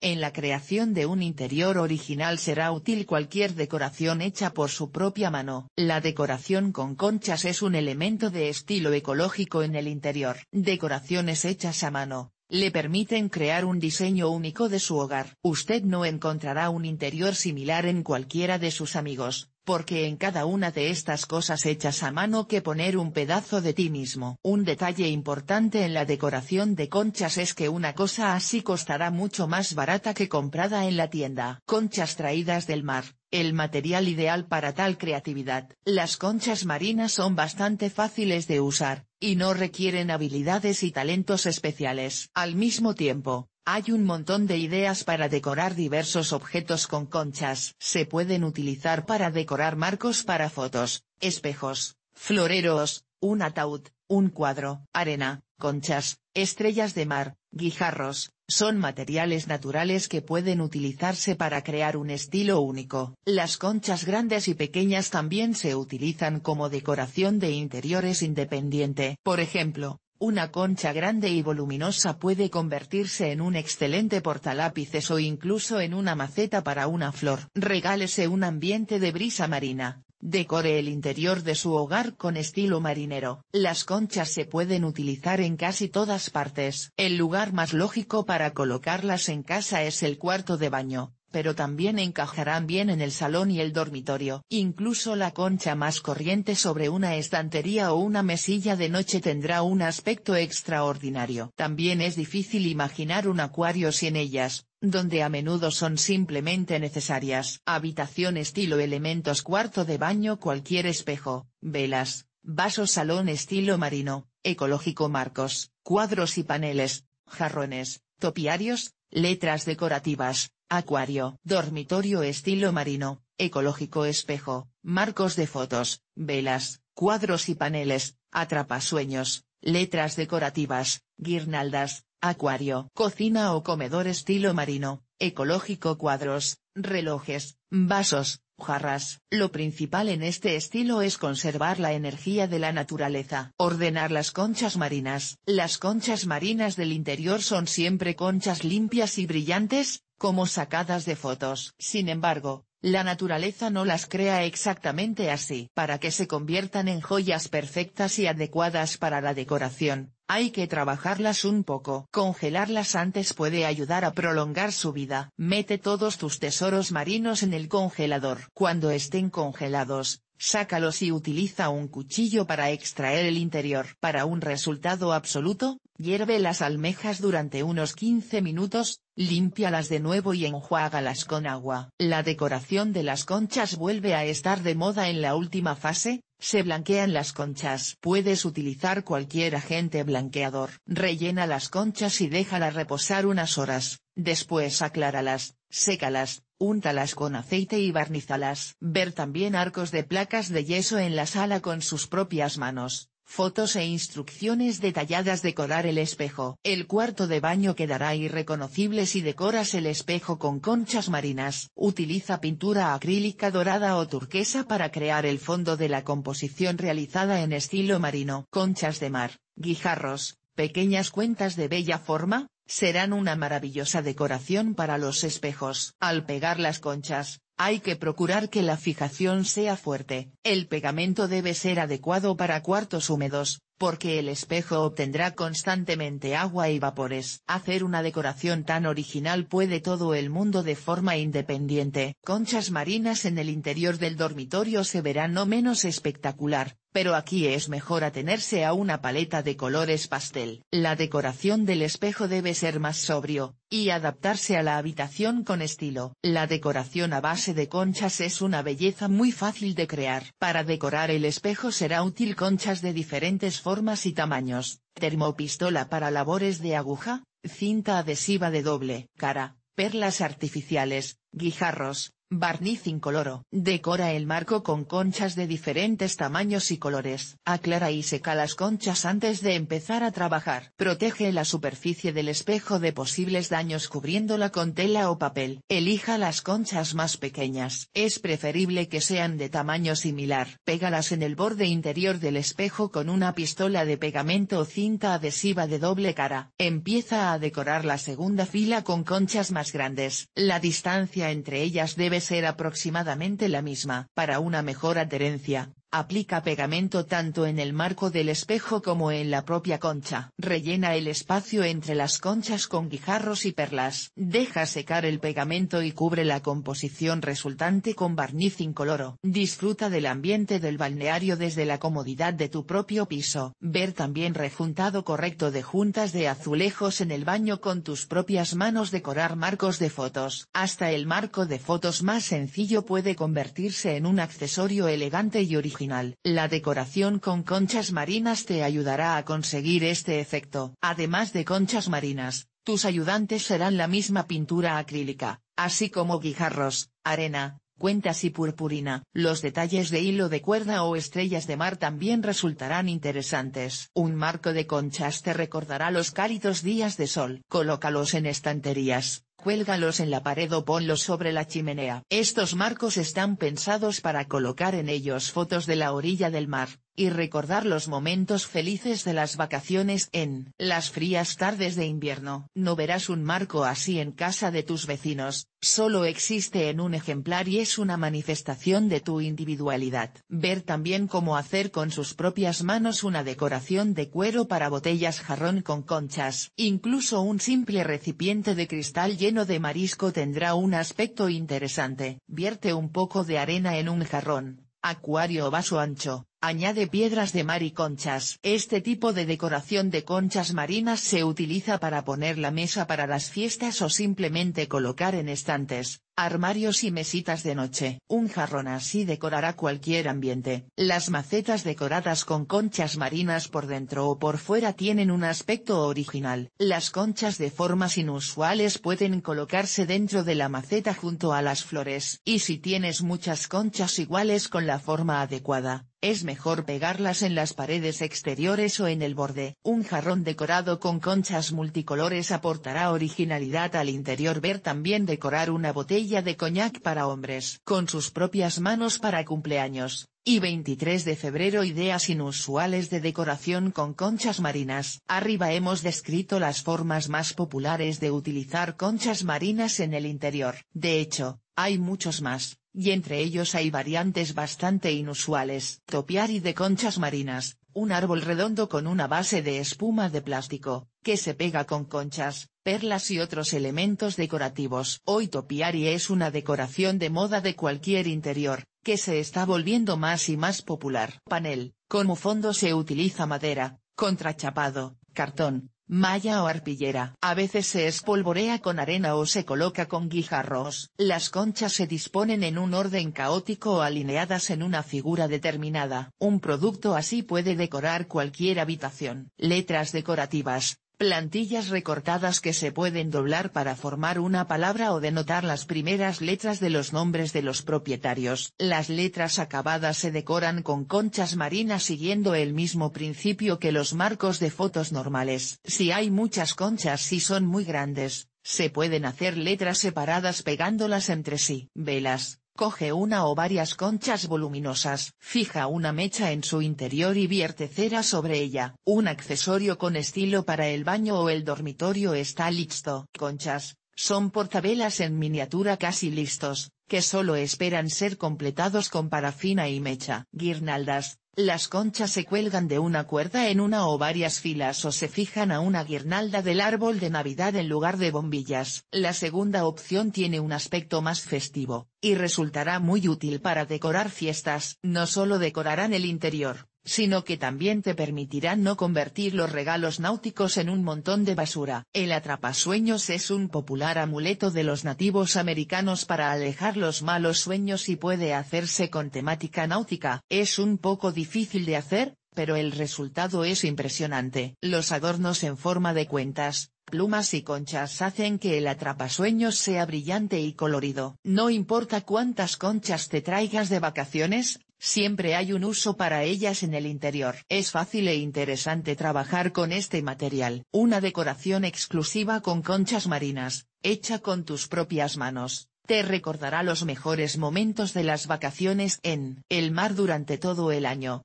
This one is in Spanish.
En la creación de un interior original será útil cualquier decoración hecha por su propia mano. La decoración con conchas es un elemento de estilo ecológico en el interior. Decoraciones hechas a mano, le permiten crear un diseño único de su hogar. Usted no encontrará un interior similar en cualquiera de sus amigos, porque en cada una de estas cosas hechas a mano que poner un pedazo de ti mismo. Un detalle importante en la decoración de conchas es que una cosa así costará mucho más barata que comprada en la tienda. Conchas traídas del mar, el material ideal para tal creatividad. Las conchas marinas son bastante fáciles de usar, y no requieren habilidades y talentos especiales. Al mismo tiempo, hay un montón de ideas para decorar diversos objetos con conchas. Se pueden utilizar para decorar marcos para fotos, espejos, floreros, un ataúd, un cuadro, arena, conchas, estrellas de mar, guijarros, son materiales naturales que pueden utilizarse para crear un estilo único. Las conchas grandes y pequeñas también se utilizan como decoración de interiores independiente. Por ejemplo, una concha grande y voluminosa puede convertirse en un excelente portalápices o incluso en una maceta para una flor. Regálese un ambiente de brisa marina, decore el interior de su hogar con estilo marinero. Las conchas se pueden utilizar en casi todas partes. El lugar más lógico para colocarlas en casa es el cuarto de baño, pero también encajarán bien en el salón y el dormitorio. Incluso la concha más corriente sobre una estantería o una mesilla de noche tendrá un aspecto extraordinario. También es difícil imaginar un acuario sin ellas, donde a menudo son simplemente necesarias. Habitación estilo elementos cuarto de baño cualquier espejo, velas, vaso salón estilo marino, ecológico marcos, cuadros y paneles, jarrones, topiarios, Letras decorativas, acuario, dormitorio estilo marino, ecológico espejo, marcos de fotos, velas, cuadros y paneles, atrapasueños, letras decorativas, guirnaldas, acuario, cocina o comedor estilo marino, ecológico cuadros, relojes, vasos, jarras. Lo principal en este estilo es conservar la energía de la naturaleza. Ordenar las conchas marinas. Las conchas marinas del interior son siempre conchas limpias y brillantes, como sacadas de fotos. Sin embargo, la naturaleza no las crea exactamente así. Para que se conviertan en joyas perfectas y adecuadas para la decoración, hay que trabajarlas un poco. Congelarlas antes puede ayudar a prolongar su vida. Mete todos tus tesoros marinos en el congelador. Cuando estén congelados, sácalos y utiliza un cuchillo para extraer el interior. Para un resultado absoluto, hierve las almejas durante unos 15 minutos, límpialas de nuevo y enjuágalas con agua. La decoración de las conchas vuelve a estar de moda en la última fase, se blanquean las conchas. Puedes utilizar cualquier agente blanqueador. Rellena las conchas y déjala reposar unas horas, después acláralas, sécalas, úntalas con aceite y barnízalas. Ver también arcos de placas de yeso en la sala con sus propias manos. Fotos e instrucciones detalladas decorar el espejo. El cuarto de baño quedará irreconocible si decoras el espejo con conchas marinas. Utiliza pintura acrílica dorada o turquesa para crear el fondo de la composición realizada en estilo marino. Conchas de mar, guijarros, pequeñas cuentas de bella forma, serán una maravillosa decoración para los espejos. Al pegar las conchas, hay que procurar que la fijación sea fuerte, el pegamento debe ser adecuado para cuartos húmedos, porque el espejo obtendrá constantemente agua y vapores. Hacer una decoración tan original puede todo el mundo de forma independiente. Conchas marinas en el interior del dormitorio se verán no menos espectacular, pero aquí es mejor atenerse a una paleta de colores pastel. La decoración del espejo debe ser más sobrio, y adaptarse a la habitación con estilo. La decoración a base de conchas es una belleza muy fácil de crear. Para decorar el espejo será útil conchas de diferentes formas y tamaños, termopistola para labores de aguja, cinta adhesiva de doble cara, perlas artificiales, guijarros, Barniz incoloro. Decora el marco con conchas de diferentes tamaños y colores. Aclara y seca las conchas antes de empezar a trabajar. Protege la superficie del espejo de posibles daños cubriéndola con tela o papel. Elija las conchas más pequeñas. Es preferible que sean de tamaño similar. Pégalas en el borde interior del espejo con una pistola de pegamento o cinta adhesiva de doble cara. Empieza a decorar la segunda fila con conchas más grandes. La distancia entre ellas debe ser aproximadamente la misma. Para una mejor adherencia, Aplica pegamento tanto en el marco del espejo como en la propia concha. Rellena el espacio entre las conchas con guijarros y perlas. Deja secar el pegamento y cubre la composición resultante con barniz incoloro. Disfruta del ambiente del balneario desde la comodidad de tu propio piso. Ver también rejuntado correcto de juntas de azulejos en el baño con tus propias manos decorar marcos de fotos. Hasta el marco de fotos más sencillo puede convertirse en un accesorio elegante y original la decoración con conchas marinas te ayudará a conseguir este efecto. Además de conchas marinas, tus ayudantes serán la misma pintura acrílica, así como guijarros, arena, cuentas y purpurina. Los detalles de hilo de cuerda o estrellas de mar también resultarán interesantes. Un marco de conchas te recordará los cálidos días de sol. Colócalos en estanterías, Cuélgalos en la pared o ponlos sobre la chimenea. Estos marcos están pensados para colocar en ellos fotos de la orilla del mar y recordar los momentos felices de las vacaciones en las frías tardes de invierno. No verás un marco así en casa de tus vecinos, solo existe en un ejemplar y es una manifestación de tu individualidad. Ver también cómo hacer con sus propias manos una decoración de cuero para botellas jarrón con conchas. Incluso un simple recipiente de cristal lleno de marisco tendrá un aspecto interesante. Vierte un poco de arena en un jarrón, acuario o vaso ancho, Añade piedras de mar y conchas. Este tipo de decoración de conchas marinas se utiliza para poner la mesa para las fiestas o simplemente colocar en estantes, armarios y mesitas de noche. Un jarrón así decorará cualquier ambiente. Las macetas decoradas con conchas marinas por dentro o por fuera tienen un aspecto original. Las conchas de formas inusuales pueden colocarse dentro de la maceta junto a las flores. Y si tienes muchas conchas iguales con la forma adecuada, es mejor pegarlas en las paredes exteriores o en el borde. Un jarrón decorado con conchas multicolores aportará originalidad al interior. Ver también decorar una botella de coñac para hombres con sus propias manos para cumpleaños, y 23 de febrero ideas inusuales de decoración con conchas marinas. Arriba hemos descrito las formas más populares de utilizar conchas marinas en el interior. De hecho, hay muchos más, y entre ellos hay variantes bastante inusuales. Topiari de conchas marinas, un árbol redondo con una base de espuma de plástico, que se pega con conchas, perlas y otros elementos decorativos. Hoy topiari es una decoración de moda de cualquier interior, que se está volviendo más y más popular. Panel, como fondo se utiliza madera, contrachapado, cartón, malla o arpillera. A veces se espolvorea con arena o se coloca con guijarros. Las conchas se disponen en un orden caótico o alineadas en una figura determinada. Un producto así puede decorar cualquier habitación. Letras decorativas, Plantillas recortadas que se pueden doblar para formar una palabra o denotar las primeras letras de los nombres de los propietarios. Las letras acabadas se decoran con conchas marinas siguiendo el mismo principio que los marcos de fotos normales. Si hay muchas conchas y son muy grandes, se pueden hacer letras separadas pegándolas entre sí. Velas, coge una o varias conchas voluminosas, fija una mecha en su interior y vierte cera sobre ella. Un accesorio con estilo para el baño o el dormitorio está listo. Conchas, son portabelas en miniatura casi listos, que solo esperan ser completados con parafina y mecha. Guirnaldas, las conchas se cuelgan de una cuerda en una o varias filas o se fijan a una guirnalda del árbol de Navidad en lugar de bombillas. La segunda opción tiene un aspecto más festivo, y resultará muy útil para decorar fiestas. No solo decorarán el interior, sino que también te permitirá no convertir los regalos náuticos en un montón de basura. El atrapasueños es un popular amuleto de los nativos americanos para alejar los malos sueños y puede hacerse con temática náutica. Es un poco difícil de hacer, pero el resultado es impresionante. Los adornos en forma de cuentas, plumas y conchas hacen que el atrapasueños sea brillante y colorido. No importa cuántas conchas te traigas de vacaciones, Siempre hay un uso para ellas en el interior. Es fácil e interesante trabajar con este material. Una decoración exclusiva con conchas marinas, hecha con tus propias manos, te recordará los mejores momentos de las vacaciones en el mar durante todo el año.